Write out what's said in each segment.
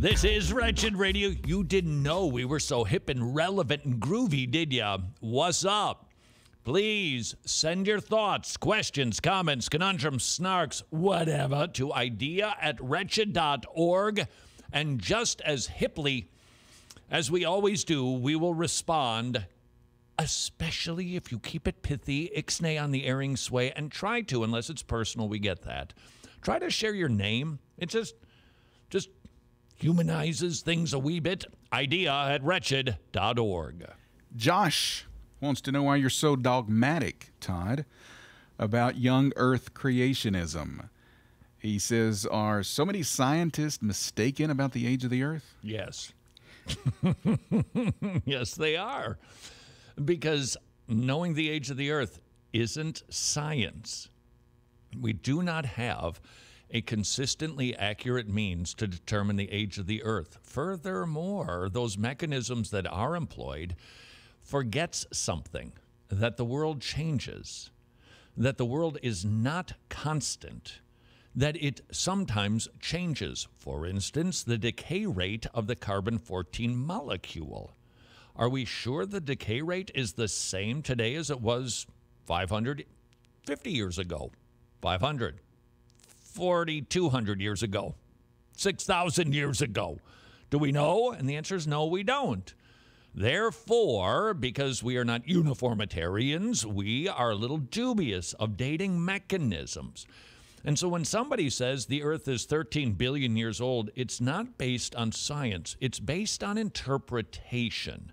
This is Wretched Radio. You didn't know we were so hip and relevant and groovy, did ya? What's up? Please send your thoughts, questions, comments, conundrums, snarks, whatever, to idea at wretched.org. And just as hiply as we always do, we will respond especially if you keep it pithy, ixnay on the erring sway, and try to, unless it's personal, we get that. Try to share your name. It's just humanizes things a wee bit. Idea at wretched.org. Josh wants to know why you're so dogmatic, Todd, about young earth creationism. He says, Are so many scientists mistaken about the age of the earth? Yes. yes, they are. Because knowing the age of the earth isn't science. We do not have a consistently accurate means to determine the age of the Earth. Furthermore, those mechanisms that are employed forgets something that the world changes, that the world is not constant, that it sometimes changes. For instance, the decay rate of the carbon 14 molecule. Are we sure the decay rate is the same today as it was 550 years ago? 500, 4,200 years ago, 6,000 years ago? Do we know? And the answer is no, we don't. Therefore, because we are not uniformitarians, we are a little dubious of dating mechanisms. And so when somebody says the earth is 13 billion years old, it's not based on science, it's based on interpretation.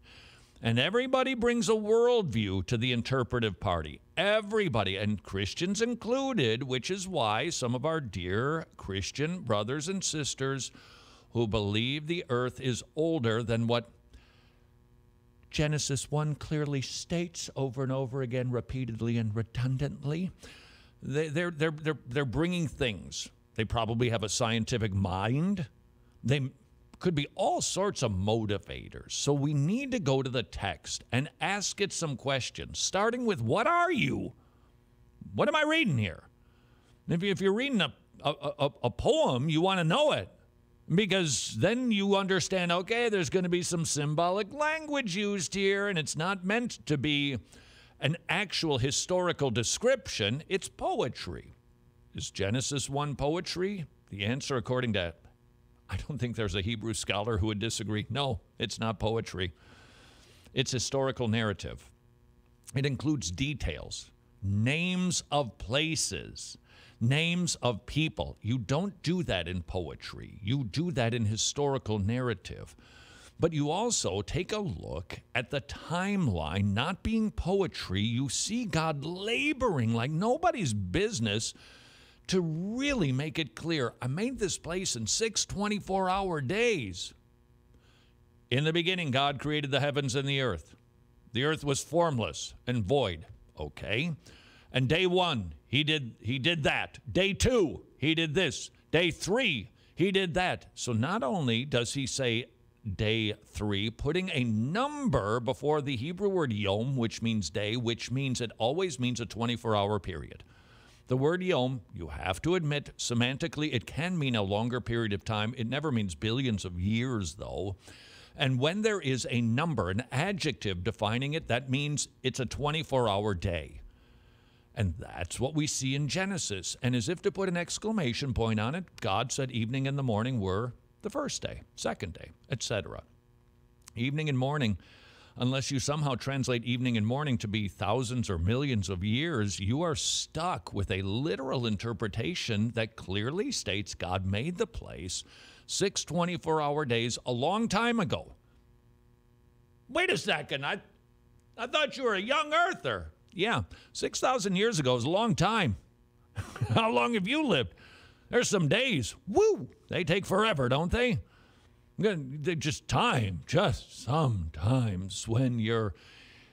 And everybody brings a worldview to the interpretive party. Everybody, and Christians included, which is why some of our dear Christian brothers and sisters who believe the earth is older than what Genesis 1 clearly states over and over again, repeatedly and redundantly, they, they're, they're, they're, they're bringing things. They probably have a scientific mind. They could be all sorts of motivators. So we need to go to the text and ask it some questions, starting with what are you? What am I reading here? If you're reading a, a, a, a poem, you want to know it because then you understand okay, there's going to be some symbolic language used here, and it's not meant to be an actual historical description, it's poetry. Is Genesis 1 poetry? The answer, according to I don't think there's a Hebrew scholar who would disagree. No, it's not poetry, it's historical narrative. It includes details, names of places, names of people. You don't do that in poetry, you do that in historical narrative. But you also take a look at the timeline, not being poetry. You see God laboring like nobody's business to really make it clear I made this place in six 24 hour days. In the beginning, God created the heavens and the earth. The earth was formless and void. Okay. And day one, he did he did that. Day two, he did this. Day three, he did that. So not only does he say day three, putting a number before the Hebrew word yom, which means day, which means it always means a 24 hour period. The word yom, you have to admit, semantically, it can mean a longer period of time. It never means billions of years, though. And when there is a number, an adjective defining it, that means it's a 24 hour day. And that's what we see in Genesis. And as if to put an exclamation point on it, God said evening and the morning were the first day, second day, etc. Evening and morning unless you somehow translate evening and morning to be thousands or millions of years, you are stuck with a literal interpretation that clearly states God made the place six 24 hour days a long time ago. Wait a second, I, I thought you were a young earther. Yeah, 6,000 years ago is a long time. How long have you lived? There's some days. Woo! They take forever, don't they? Just time, just sometimes when you're,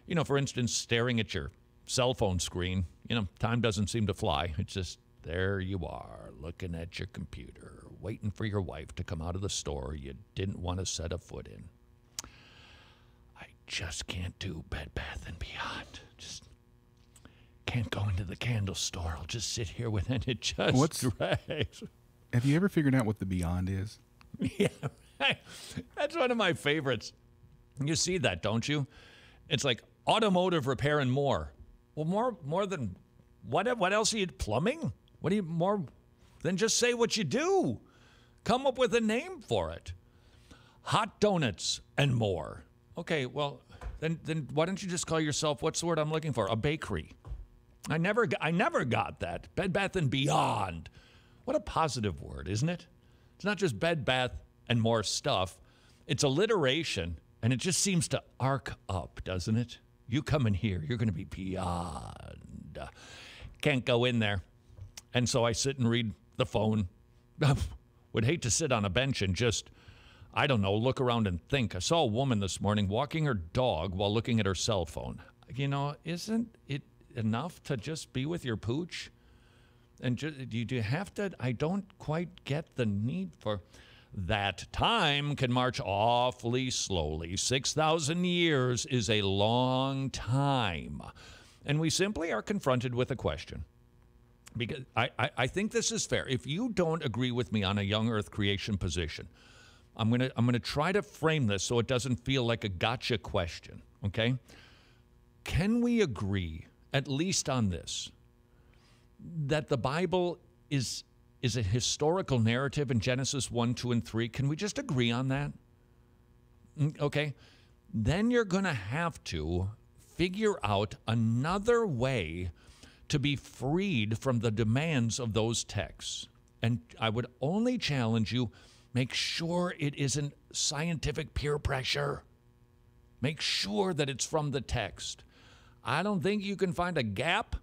you know, for instance, staring at your cell phone screen, you know, time doesn't seem to fly. It's just there you are, looking at your computer, waiting for your wife to come out of the store you didn't want to set a foot in. I just can't do Bed Bath and Beyond. Just can't go into the candle store. I'll just sit here with it. It just What's, drags. Have you ever figured out what the Beyond is? yeah, That's one of my favorites. You see that, don't you? It's like automotive repair and more. Well, more more than what? What else are you plumbing? What do you more than just say what you do? Come up with a name for it. Hot donuts and more. Okay, well then then why don't you just call yourself what's the word I'm looking for? A bakery. I never I never got that. Bed Bath and Beyond. What a positive word, isn't it? It's not just Bed Bath and more stuff. It's alliteration, and it just seems to arc up, doesn't it? You come in here, you're going to be beyond. Can't go in there. And so I sit and read the phone. Would hate to sit on a bench and just, I don't know, look around and think. I saw a woman this morning walking her dog while looking at her cell phone. You know, isn't it enough to just be with your pooch? And ju- you do have to, I don't quite get the need for that. Time can march awfully slowly. 6,000 years is a long time. And we simply are confronted with a question. Because I, I, I think this is fair. If you don't agree with me on a young earth creation position, I'm going to I'm going to try to frame this so it doesn't feel like a gotcha question, okay? Can we agree at least on this? that the Bible is is a historical narrative in Genesis 1, 2, and 3. Can we just agree on that? Mm, okay. Then you're going to have to figure out another way to be freed from the demands of those texts. And I would only challenge you make sure it isn't scientific peer pressure. Make sure that it's from the text. I don't think you can find a gap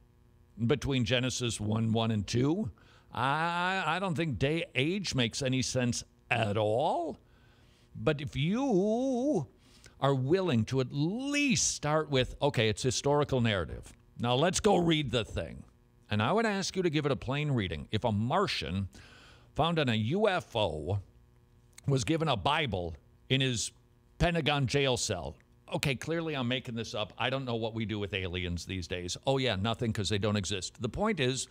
between Genesis 1 1 and 2. I, I don't think day age makes any sense at all. But if you are willing to at least start with, okay, it's historical narrative. Now let's go read the thing. And I would ask you to give it a plain reading. If a Martian found on a UFO was given a Bible in his Pentagon jail cell, okay, clearly I'm making this up. I don't know what we do with aliens these days. Oh, yeah, nothing because they don't exist. The point is,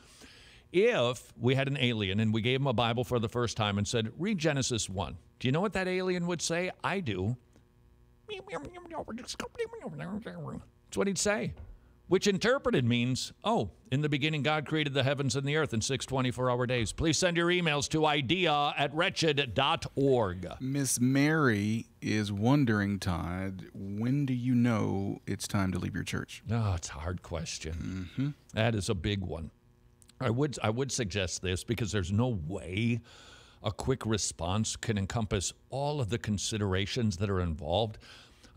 if we had an alien and we gave him a Bible for the first time and said, read Genesis 1, do you know what that alien would say? I do. That's what he'd say which interpreted means, oh, in the beginning God created the heavens and the earth in six 24 hour days. Please send your emails to idea at wretched.org. Miss Mary is wondering, Todd, when do you know it's time to leave your church? Oh, it's a hard question. Mm -hmm. That is a big one. I would, I would suggest this because there's no way a quick response can encompass all of the considerations that are involved.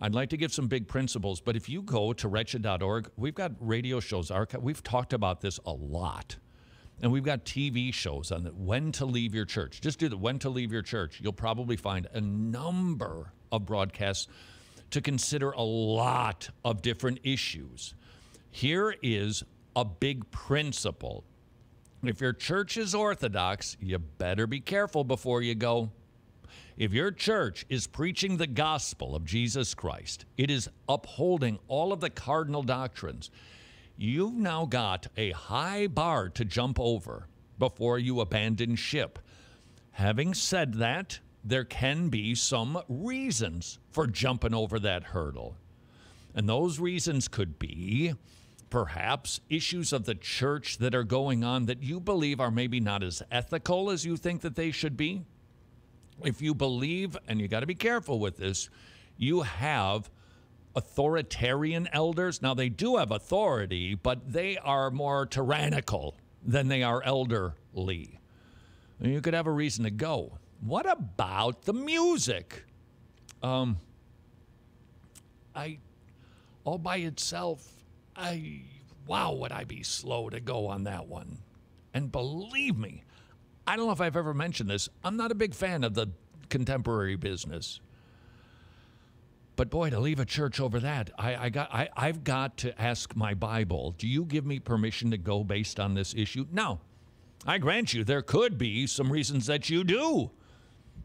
I'd like to give some big principles, but if you go to wretched.org, we've got radio shows We've talked about this a lot. And we've got TV shows on the, when to leave your church. Just do the when to leave your church. You'll probably find a number of broadcasts to consider a lot of different issues. Here is a big principle. If your church is Orthodox, you better be careful before you go, if your church is preaching the gospel of Jesus Christ, it is upholding all of the cardinal doctrines, you've now got a high bar to jump over before you abandon ship. Having said that, there can be some reasons for jumping over that hurdle. And those reasons could be perhaps issues of the church that are going on that you believe are maybe not as ethical as you think that they should be if you believe, and you got to be careful with this, you have authoritarian elders. Now, they do have authority, but they are more tyrannical than they are elderly. You could have a reason to go. What about the music? Um, I, all by itself, I, wow, would I be slow to go on that one. And believe me, I don't know if I've ever mentioned this. I'm not a big fan of the contemporary business. But boy, to leave a church over that, I, I got I, I've got to ask my Bible, do you give me permission to go based on this issue? No. I grant you there could be some reasons that you do.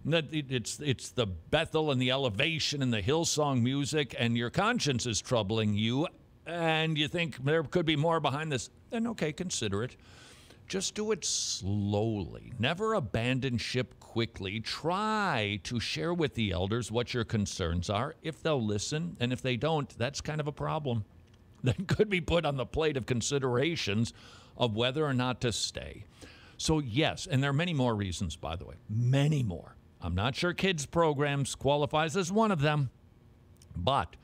That it's it's the Bethel and the elevation and the Hillsong music and your conscience is troubling you and you think there could be more behind this, then okay, consider it. Just do it slowly. Never abandon ship quickly. Try to share with the elders what your concerns are. If they'll listen, and if they don't, that's kind of a problem that could be put on the plate of considerations of whether or not to stay. So, yes, and there are many more reasons, by the way, many more. I'm not sure kids' programs qualifies as one of them, but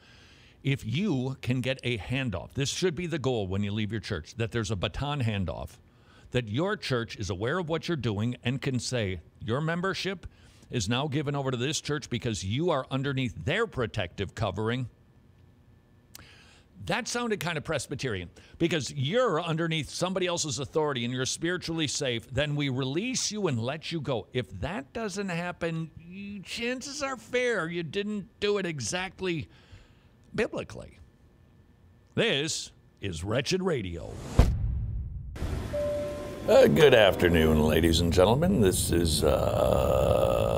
if you can get a handoff, this should be the goal when you leave your church that there's a baton handoff that your church is aware of what you're doing and can say, your membership is now given over to this church because you are underneath their protective covering. That sounded kind of Presbyterian because you're underneath somebody else's authority and you're spiritually safe. Then we release you and let you go. If that doesn't happen, chances are fair you didn't do it exactly biblically. This is Wretched Radio. Uh, good afternoon, ladies and gentlemen. This is uh,